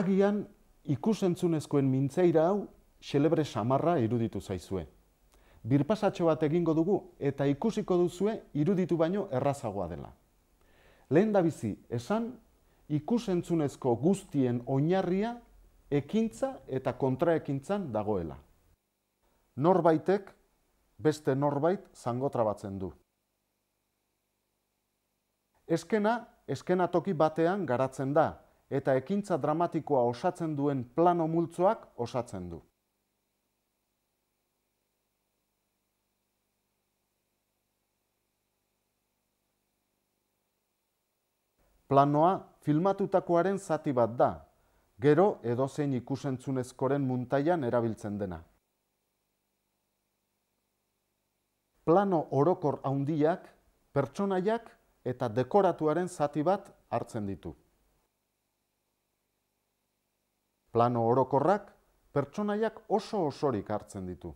agian ikusentzunezkoen mintzeira hau xelebre samarra iruditu zaizue. Birpasatxo bat egingo dugu eta ikusiko duzue iruditu baino errazagoa dela. Lehen da bizi, esan ikusentzunezko guztien oinarria ekintza eta kontraekintzan dagoela. Norbaitek beste norbait zango trabatzen du. Eskena, eskena toki batean garatzen da, eta ekintza dramatikoa osatzen duen plano multzoak osatzen du. Planoa filmatutakoaren zati bat da, gero edozein ikusentzunezkoren muntaian erabiltzen dena. Plano orokor haundiak, pertsonaiak eta dekoratuaren zati bat hartzen ditu plano orokorrak pertsonaiak oso osorik hartzen ditu.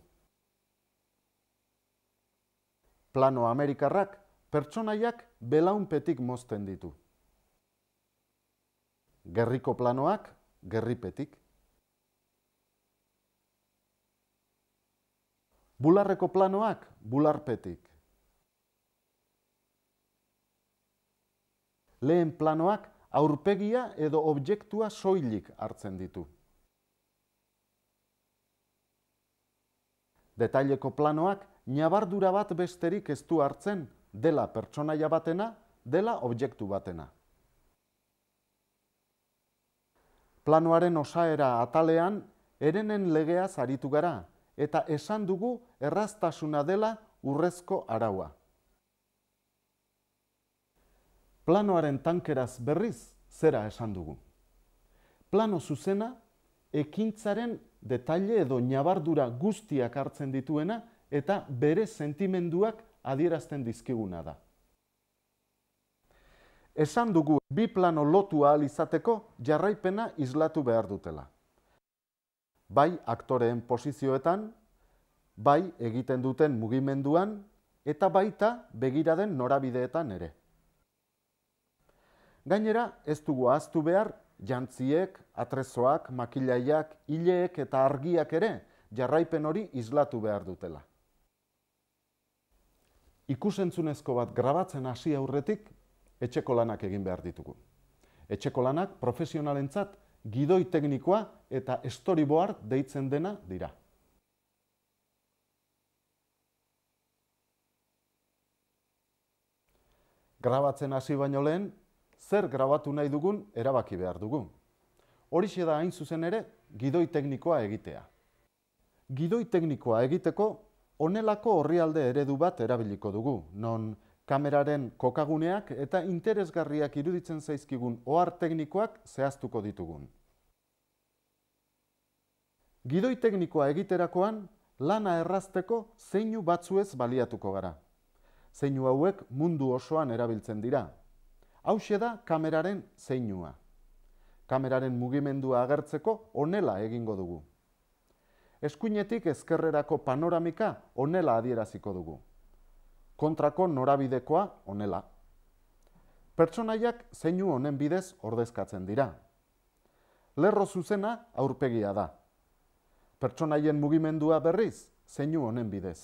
Plano amerikarrak pertsonaiak belaunpetik mozten ditu. Gerriko planoak gerripetik. Bularreko planoak bularpetik. Lehen planoak aurpegia edo objektua soilik hartzen ditu. Detaileko planoak, nabardura bat besterik ez du hartzen, dela pertsonaia batena, dela objektu batena. Planoaren osaera atalean, erenen legeaz aritu gara, eta esan dugu erraztasuna dela urrezko araua. Planoaren tankeraz berriz, zera esan dugu. Plano zuzena, ekintzaren Detaile edo nabardura guztiak hartzen dituena eta bere sentimenduak adierazten dizkiguna da. Esan dugu bi plano lotu ahal izateko jarraipena islatu behar dutela. Bai aktoreen posizioetan, bai egiten duten mugimenduan eta baita begira den norabideetan ere. Gainera, ez dugu ahaztu behar jantziek, atrezoak, makilaiak, hileek eta argiak ere jarraipen hori islatu behar dutela. Ikusentzunezko bat grabatzen hasi aurretik etxeko lanak egin behar ditugu. Etxeko lanak profesionalentzat gidoi teknikoa eta estoriboar deitzen dena dira. Grabatzen hasi baino lehen zer grabatu nahi dugun erabaki behar dugu. Horixe da hain zuzen ere gidoi teknikoa egitea. Gidoi teknikoa egiteko honelako orrialde eredu bat erabiliko dugu, non kameraren kokaguneak eta interesgarriak iruditzen zaizkigun ohar teknikoak zehaztuko ditugun. Gidoi teknikoa egiterakoan lana errazteko zeinu batzuez baliatuko gara. Zeinu hauek mundu osoan erabiltzen dira, Hauxe da kameraren zeinua. Kameraren mugimendua agertzeko onela egingo dugu. Eskuinetik ezkerrerako panoramika onela adieraziko dugu. Kontrako norabidekoa onela. Pertsonaiak zeinu honen bidez ordezkatzen dira. Lerro zuzena aurpegia da. Pertsonaien mugimendua berriz zeinu honen bidez.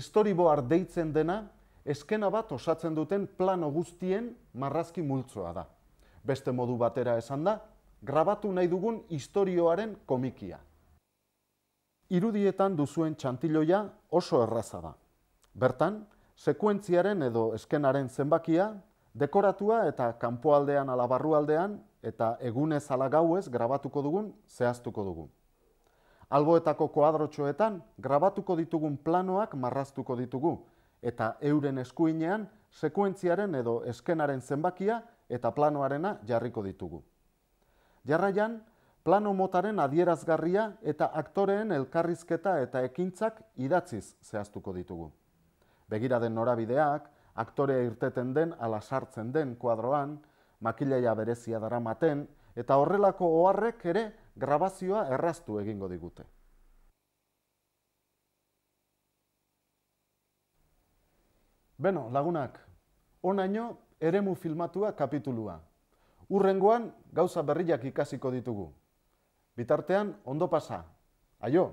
storyboard deitzen dena, eskena bat osatzen duten plano guztien marrazki multzoa da. Beste modu batera esan da, grabatu nahi dugun historioaren komikia. Irudietan duzuen txantiloia oso erraza da. Bertan, sekuentziaren edo eskenaren zenbakia, dekoratua eta kanpoaldean alabarrualdean eta egunez ala gauez grabatuko dugun zehaztuko dugu. Alboetako koadrotxoetan grabatuko ditugun planoak marraztuko ditugu, eta euren eskuinean sekuentziaren edo eskenaren zenbakia eta planoarena jarriko ditugu. Jarraian, plano motaren adierazgarria eta aktoreen elkarrizketa eta ekintzak idatziz zehaztuko ditugu. Begiraden den norabideak, aktorea irteten den ala den kuadroan, makilaia berezia daramaten eta horrelako oharrek ere grabazioa erraztu egingo digute. Beno, lagunak, onaino eremu filmatua kapitulua. Urrengoan gauza berriak ikasiko ditugu. Bitartean, ondo pasa. Aio!